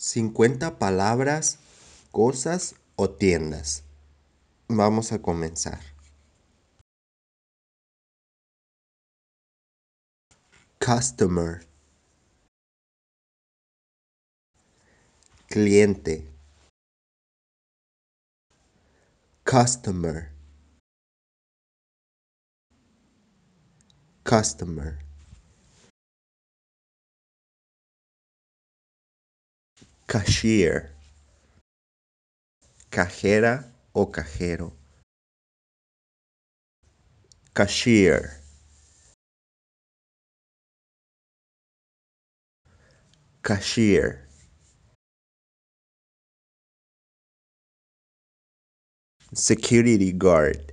50 palabras, cosas o tiendas. Vamos a comenzar. Customer. Cliente. Customer. Customer. cashier, cajera o cajero, cashier, cashier. Security guard.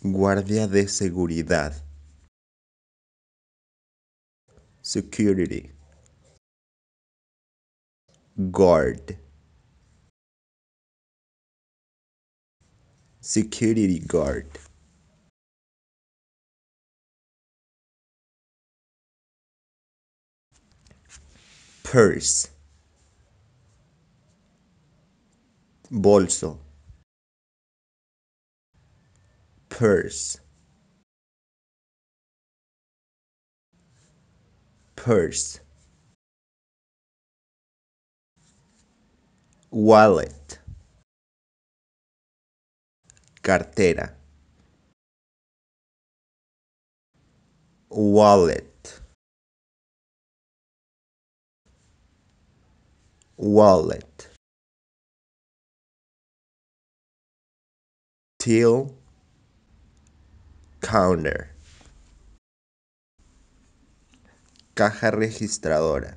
Guardia de seguridad. Security. guard security guard purse bolso purse purse wallet, cartera, wallet, wallet, till, counter, caja registradora.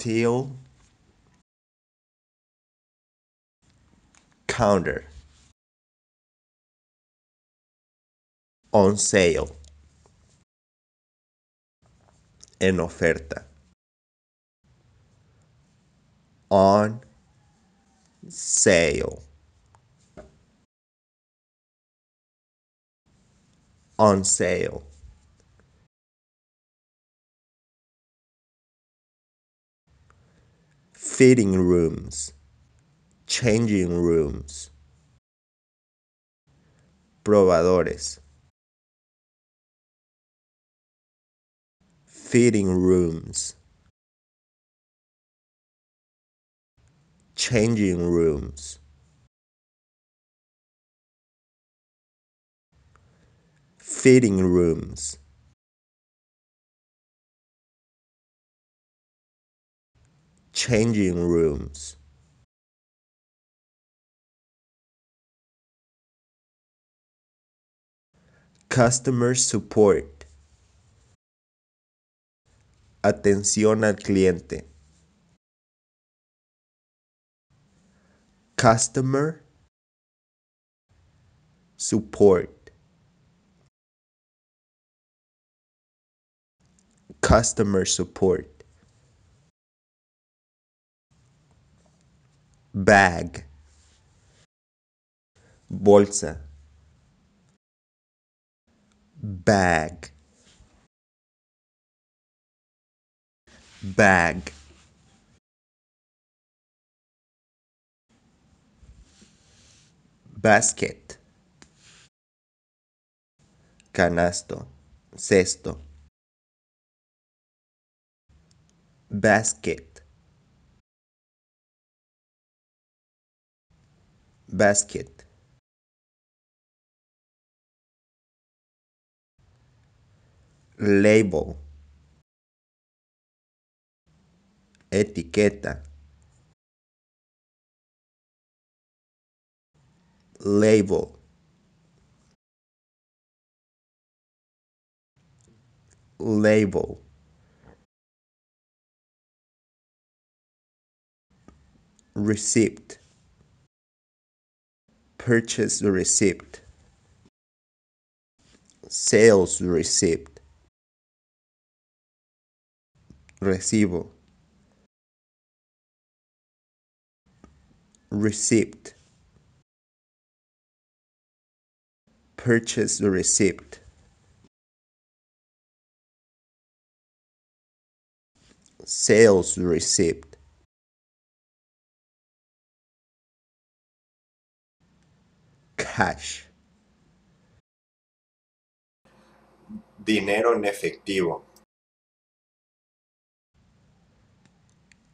tail counter on sale en oferta on sale on sale fitting rooms, changing rooms, probadores, fitting rooms, changing rooms. Fitting rooms. changing rooms customer support atención al cliente customer support customer support bag bolsa bag bag basket canasto cesto basket basket label etiqueta label label receipt purchase receipt sales receipt recibo receipt purchase receipt sales receipt cash. Dinero en efectivo.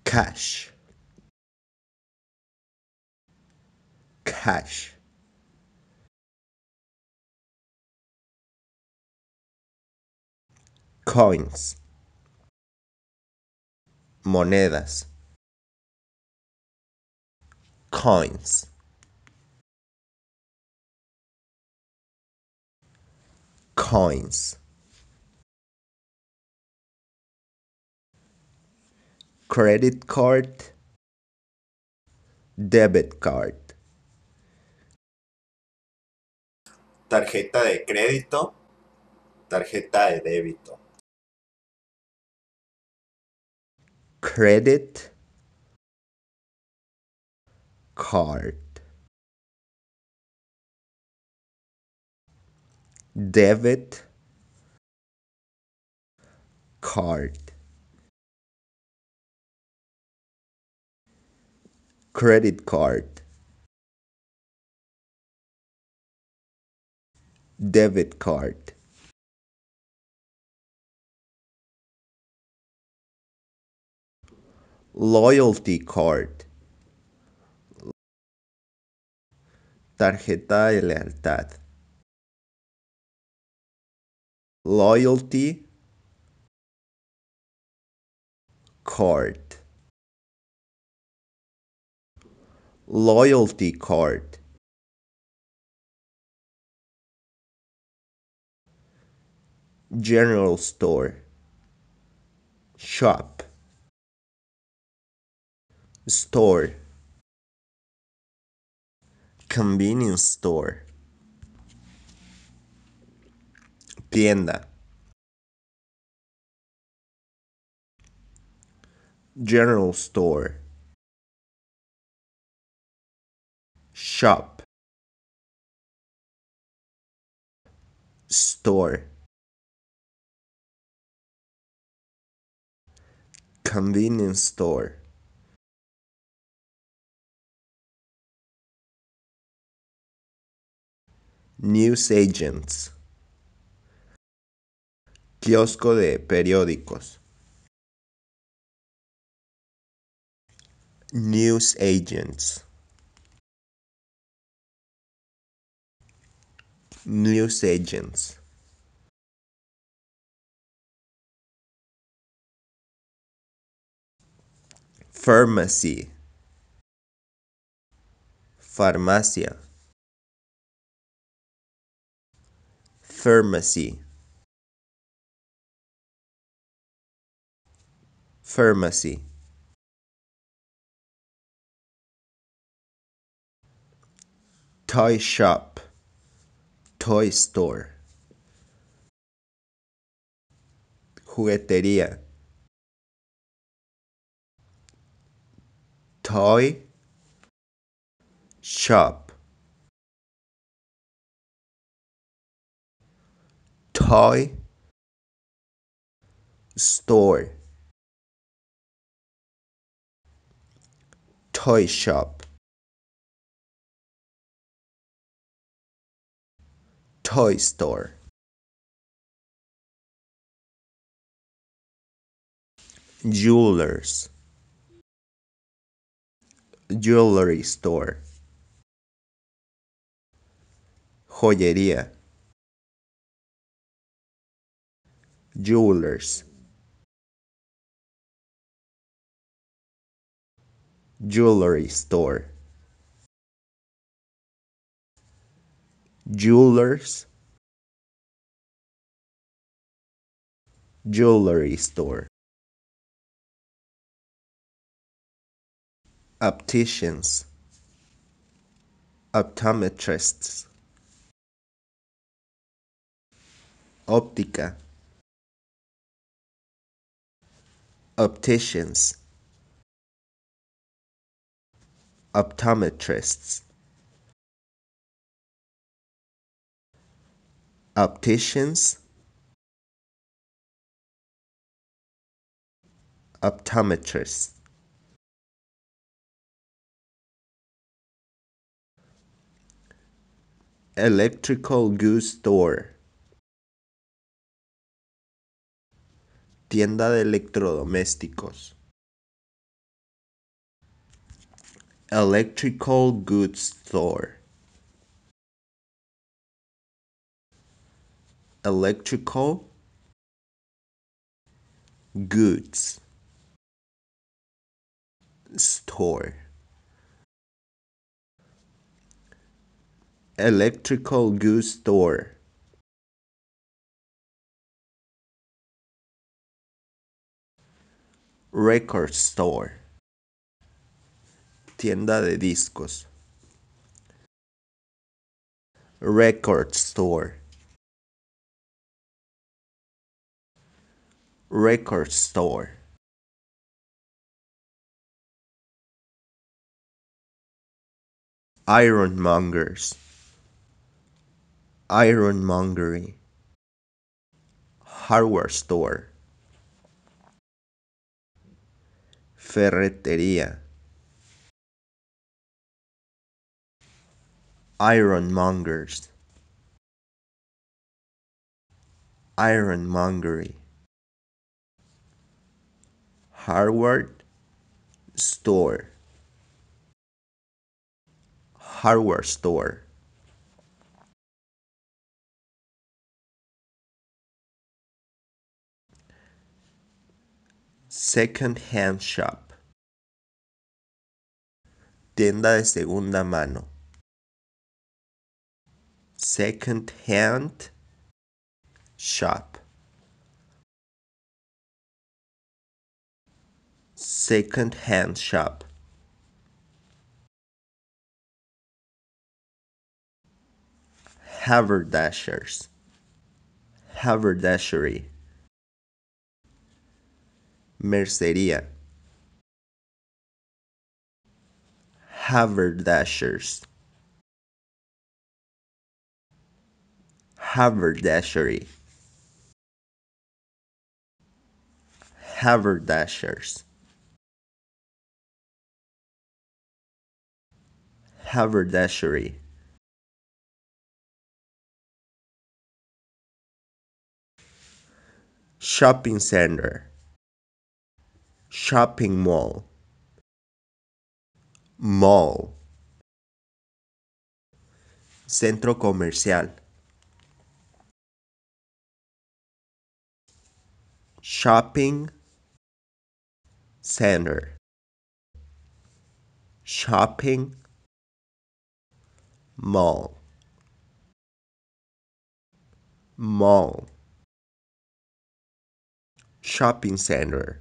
Cash. Cash. Coins. Monedas. Coins. coins. Credit card, debit card. Tarjeta de crédito, tarjeta de débito. Credit card. debit card credit card debit card loyalty card tarjeta de lealtad loyalty, card, loyalty card, general store, shop, store, convenience store. tienda. General store. Shop. Store. Convenience store. newsagents kiosco de periódicos. News agents. News agents. Pharmacy. Farmacia. Pharmacy. pharmacy toy shop toy store juguetería toy shop toy store toy shop toy store jewelers jewelry store joyería jewelers jewelry store jewelers jewelry store opticians optometrists optica opticians optometrists, opticians, optometrists. Electrical goods store. Tienda de electrodomésticos. electrical goods store electrical goods store electrical goods store record store tienda de discos. Record store. Record store. Ironmongers. Ironmongery. Hardware store. Ferretería. ironmongers ironmongery Harvard store hardware store second hand shop tienda de segunda mano second hand shop second hand shop Haverdashers. Haverdashery. mercería Haverdashers. haberdashery haberdashers haberdashery shopping center shopping mall mall centro comercial shopping center shopping mall mall shopping center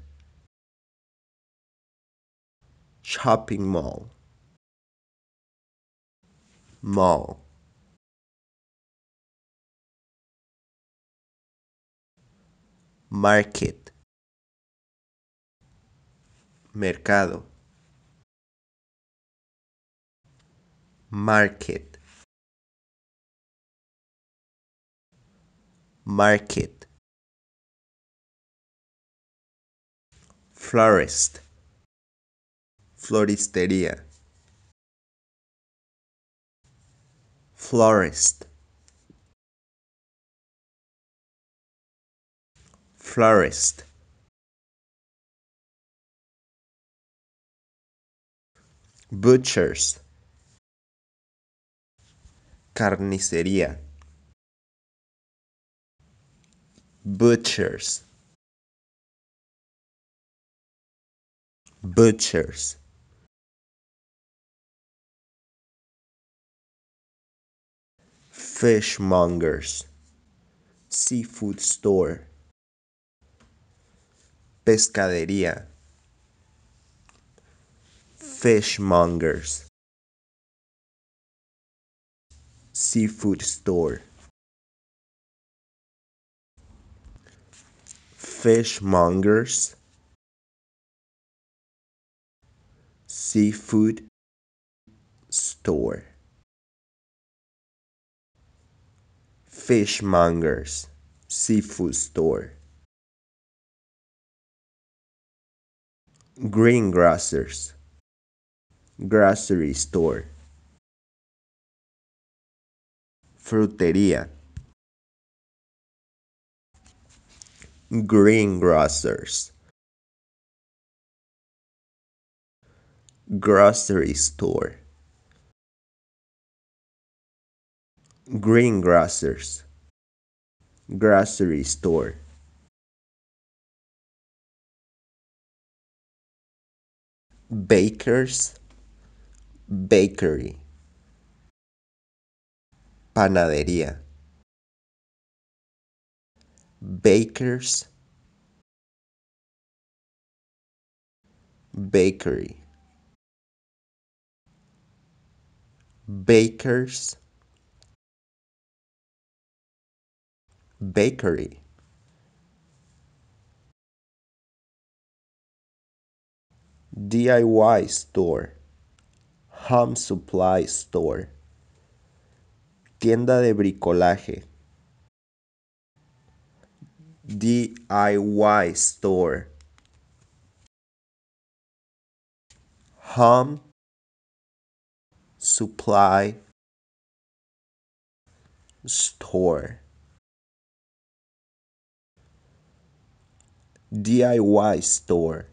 shopping mall mall Market. Mercado. Market. Market. Florist. Floristería. Florist. florist butchers carnicería butchers butchers fishmongers seafood store pescadería, fishmongers, seafood store, fishmongers, seafood store, fishmongers, seafood store. greengrocers grocery store frutería greengrocers grocery store greengrocers grocery store Baker's Bakery. Panadería. Baker's Bakery. Baker's Bakery. DIY store, home supply store, tienda de bricolaje, DIY store, home supply store. DIY store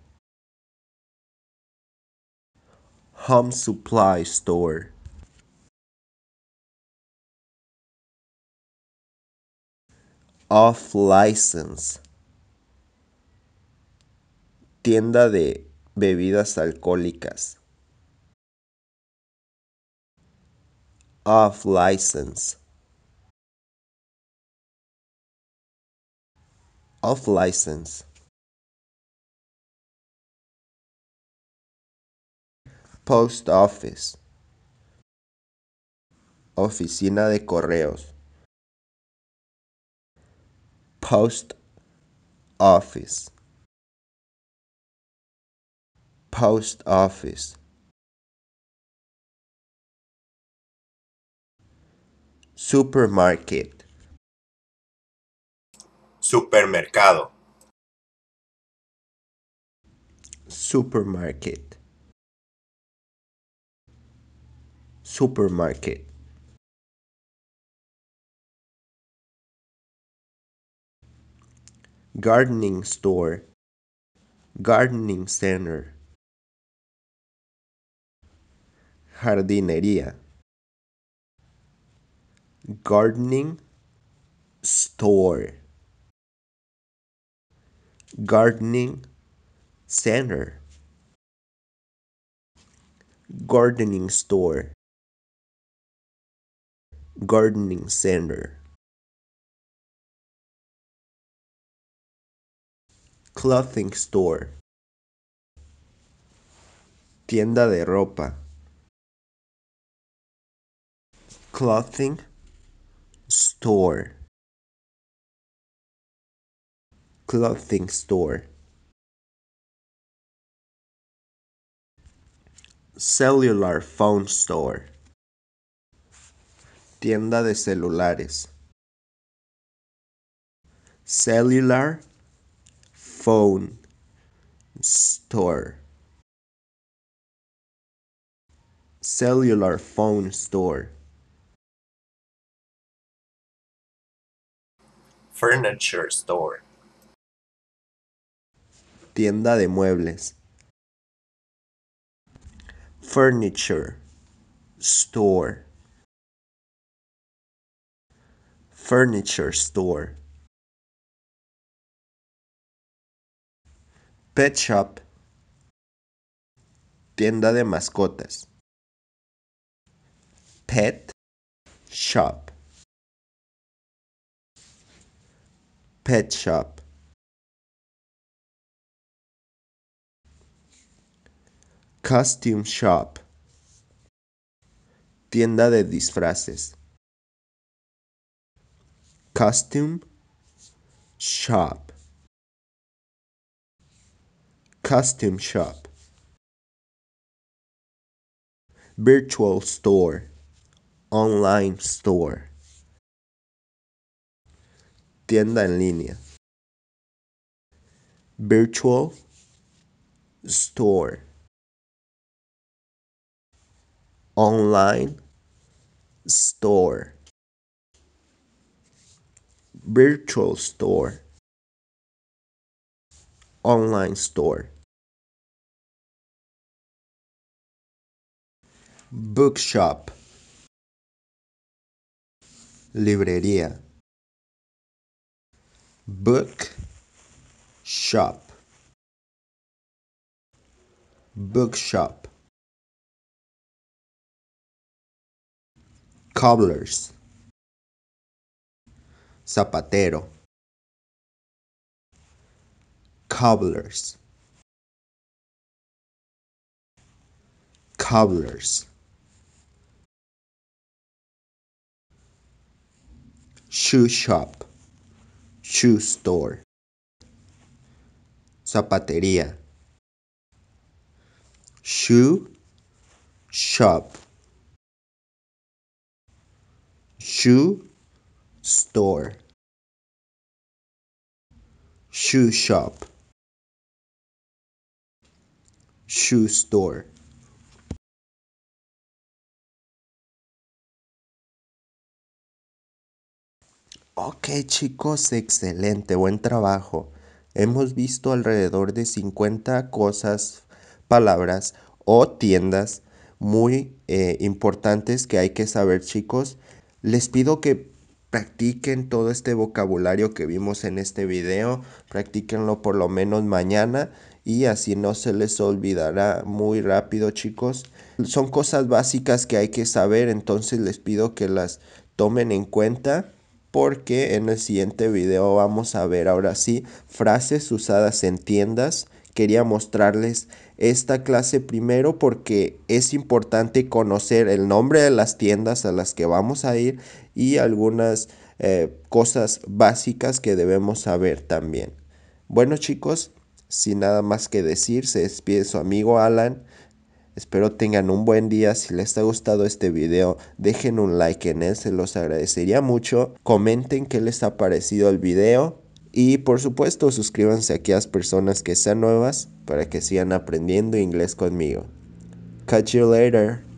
home supply store off license tienda de bebidas alcohólicas off license off license Post Office. Oficina de Correos. Post Office. Post Office. Supermarket. Supermercado. Supermarket. supermarket gardening store gardening center jardinería gardening store gardening center gardening store gardening center. Clothing store. Tienda de ropa. Clothing store. Clothing store. Cellular phone store. Tienda de celulares. Cellular phone store. Cellular phone store. Furniture store. Tienda de muebles. Furniture store. furniture store. Pet shop. Tienda de mascotas. Pet shop. Pet shop. Costume shop. Tienda de disfraces costume shop costume shop virtual store online store tienda en línea virtual store online store virtual store, online store, bookshop, librería, book shop, bookshop, cobblers. zapatero, cobblers, cobblers, shoe shop, shoe store, zapatería, shoe shop, shoe store shoe shop shoe store Ok chicos, excelente, buen trabajo. Hemos visto alrededor de 50 cosas, palabras o tiendas muy eh, importantes que hay que saber chicos. Les pido que practiquen todo este vocabulario que vimos en este video, Practiquenlo por lo menos mañana y así no se les olvidará muy rápido chicos. Son cosas básicas que hay que saber, entonces les pido que las tomen en cuenta porque en el siguiente video vamos a ver ahora sí frases usadas en tiendas. Quería mostrarles esta clase primero porque es importante conocer el nombre de las tiendas a las que vamos a ir y algunas eh, cosas básicas que debemos saber también. Bueno chicos, sin nada más que decir, se despide su amigo Alan. Espero tengan un buen día. Si les ha gustado este video, dejen un like en él, se los agradecería mucho. Comenten qué les ha parecido el video y por supuesto, suscríbanse a las personas que sean nuevas para que sigan aprendiendo inglés conmigo. Catch you later.